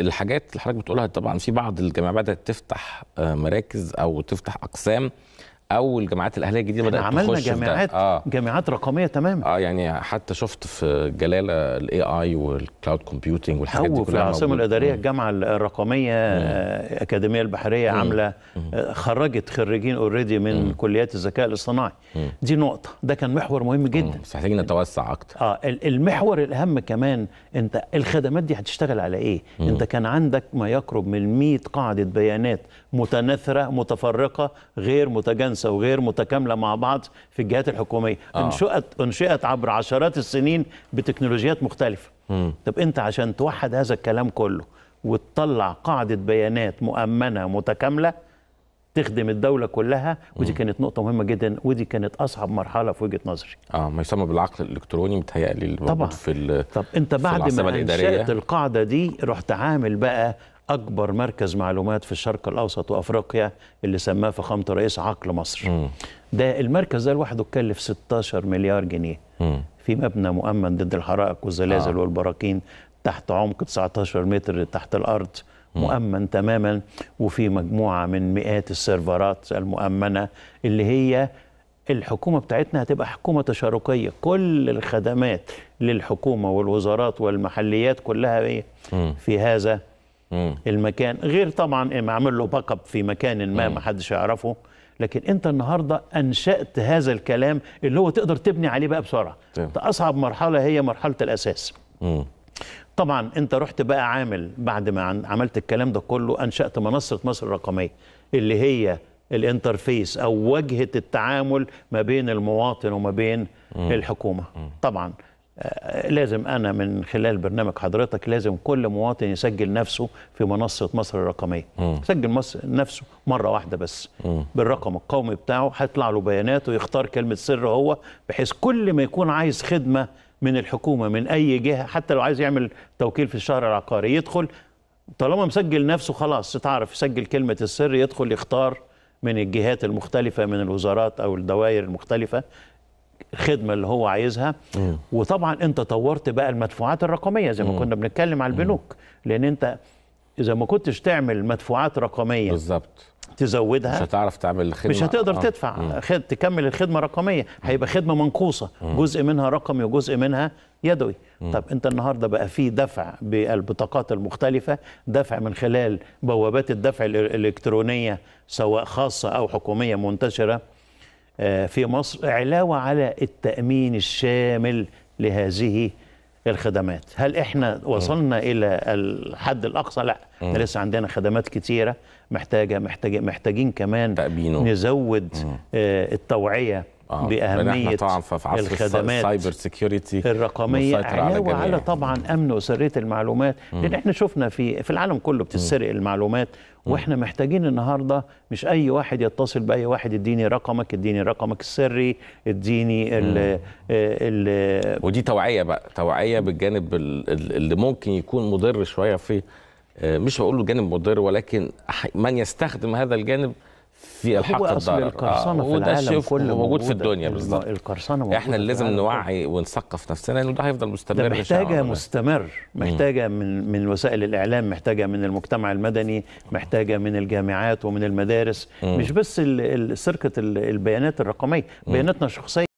الحاجات اللي حضرتك بتقولها طبعا في بعض الجامعات بدات تفتح آه، مراكز او تفتح اقسام او الجامعات الاهليه الجديده بدات عملنا جامعات آه. جامعات رقميه تماما اه يعني حتى شفت في جلاله الاي اي والكلاود كومبيوتنج والحاجات دي كلها في العاصمه الاداريه الجامعه الرقميه آه، الاكاديميه البحريه مم. عامله آه، خرجت خريجين اوريدي من مم. كليات الذكاء الاصطناعي مم. دي نقطه ده كان محور مهم جدا بس محتاجين نتوسع اكتر اه المحور الاهم كمان انت الخدمات دي هتشتغل على ايه مم. انت كان عندك ما يقرب من 100 قاعده بيانات متناثره متفرقه غير متجانسه وغير متكامله مع بعض في الجهات الحكوميه آه. انشئت انشئت عبر عشرات السنين بتكنولوجيات مختلفه مم. طب انت عشان توحد هذا الكلام كله وتطلع قاعده بيانات مؤمنه متكامله تخدم الدولة كلها ودي كانت نقطة مهمة جدا ودي كانت أصعب مرحلة في وجهة نظري. اه ما يسمى بالعقل الإلكتروني متهيألي طبعا في طب أنت بعد ما أنشأت القاعدة دي رحت عامل بقى اكبر مركز معلومات في الشرق الاوسط وافريقيا اللي سماه فخامه الرئيس عقل مصر م. ده المركز ده لوحده اتكلف 16 مليار جنيه م. في مبنى مؤمن ضد الحرائق والزلازل آه. والبراكين تحت عمق 19 متر تحت الارض مؤمن تماما وفي مجموعه من مئات السيرفرات المؤمنه اللي هي الحكومه بتاعتنا هتبقى حكومه تشاركيه كل الخدمات للحكومه والوزارات والمحليات كلها إيه؟ في هذا مم. المكان غير طبعا ما عمل له باك اب في مكان ما ما حدش يعرفه لكن انت النهارده انشات هذا الكلام اللي هو تقدر تبني عليه بقى بسرعه طيب. اصعب مرحله هي مرحله الاساس مم. طبعا انت رحت بقى عامل بعد ما عملت الكلام ده كله انشات منصه مصر الرقميه اللي هي الانترفيس او وجهه التعامل ما بين المواطن وما بين مم. الحكومه مم. طبعا آه، لازم أنا من خلال برنامج حضرتك لازم كل مواطن يسجل نفسه في منصة مصر الرقمية م. سجل مصر نفسه مرة واحدة بس م. بالرقم القومي بتاعه هيطلع له بيانات ويختار كلمة سر هو بحيث كل ما يكون عايز خدمة من الحكومة من أي جهة حتى لو عايز يعمل توكيل في الشهر العقاري يدخل طالما مسجل نفسه خلاص تعرف يسجل كلمة السر يدخل يختار من الجهات المختلفة من الوزارات أو الدوائر المختلفة الخدمه اللي هو عايزها مم. وطبعا انت طورت بقى المدفوعات الرقميه زي ما مم. كنا بنتكلم على البنوك لان انت اذا ما كنتش تعمل مدفوعات رقميه بالظبط تزودها مش هتعرف تعمل الخدمه مش هتقدر آه. تدفع خد... تكمل الخدمه رقميه هيبقى خدمه منقوصه جزء منها رقمي وجزء منها يدوي مم. طب انت النهارده بقى في دفع بالبطاقات المختلفه دفع من خلال بوابات الدفع الالكترونيه سواء خاصه او حكوميه منتشره آه، في مصر علاوة على التأمين الشامل لهذه الخدمات هل احنا وصلنا م. الى الحد الاقصى لا م. لسه عندنا خدمات كتيره محتاجه محتاجين كمان تأمينه. نزود م. آه، التوعيه آه. باهميه طبعا في عصر الخدمات السايبر سيكيورتي الرقميه علاوه على, وعلى طبعا امن وسريه المعلومات مم. لان احنا شفنا في في العالم كله بتتسرق المعلومات واحنا محتاجين النهارده مش اي واحد يتصل باي واحد اديني رقمك اديني رقمك السري اديني ال ال ودي توعيه بقى توعيه بالجانب اللي ممكن يكون مضر شويه في آه، مش هقول له جانب مضر ولكن من يستخدم هذا الجانب في الحق الضرر القرصنه آه. الشيء كله موجود في الدنيا بالظبط القرصنه احنا اللي لازم نوعي ونثقف نفسنا انه ده هيفضل مستمر ده محتاجه مستمر محتاجه من من وسائل الاعلام محتاجه من المجتمع المدني محتاجه من الجامعات ومن المدارس مم. مش بس سرقه البيانات الرقميه بياناتنا الشخصيه